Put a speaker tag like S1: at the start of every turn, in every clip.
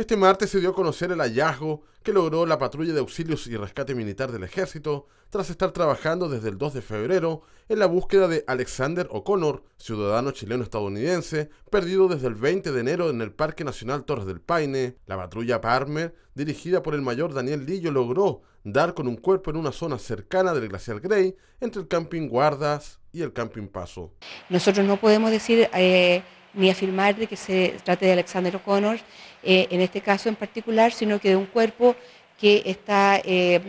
S1: Este martes se dio a conocer el hallazgo que logró la patrulla de auxilios y rescate militar del ejército tras estar trabajando desde el 2 de febrero en la búsqueda de Alexander O'Connor, ciudadano chileno-estadounidense, perdido desde el 20 de enero en el Parque Nacional Torres del Paine. La patrulla Parmer, dirigida por el mayor Daniel Lillo, logró dar con un cuerpo en una zona cercana del glaciar Grey entre el camping Guardas y el camping Paso.
S2: Nosotros no podemos decir... Eh, ni afirmar de que se trate de Alexander O'Connor eh, en este caso en particular, sino que de un cuerpo que está, eh,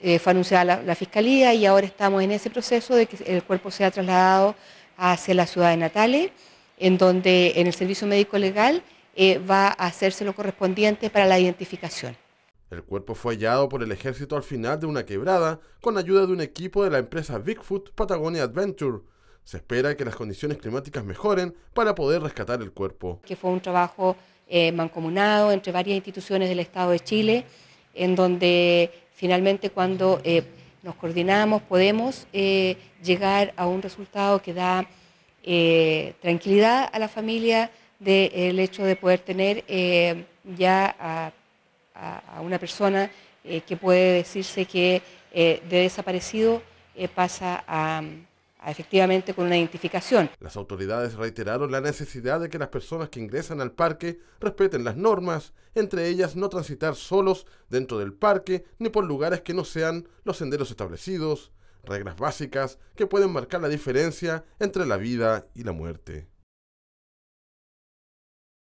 S2: eh, fue anunciada la, la, Fiscalía y ahora estamos en ese proceso de que el cuerpo sea trasladado hacia la ciudad de Natales, en donde en el Servicio Médico Legal va a hacerse lo correspondiente para la identificación.
S1: El cuerpo fue hallado por el ejército al final de una quebrada con ayuda de un equipo de la empresa Bigfoot Patagonia Adventure se espera que las condiciones climáticas mejoren para poder rescatar el cuerpo.
S2: Que fue un trabajo eh, mancomunado entre varias instituciones del Estado de Chile, en donde finalmente cuando eh, nos coordinamos podemos eh, llegar a un resultado que da tranquilidad a la familia del hecho de poder tener ya a, una persona que puede decirse que de desaparecido pasa a efectivamente con una identificación.
S1: Las autoridades reiteraron la necesidad de que las personas que ingresan al parque respeten las normas, entre ellas no transitar solos dentro del parque ni por lugares que no sean los senderos establecidos, reglas básicas que pueden marcar la diferencia entre la vida y la muerte.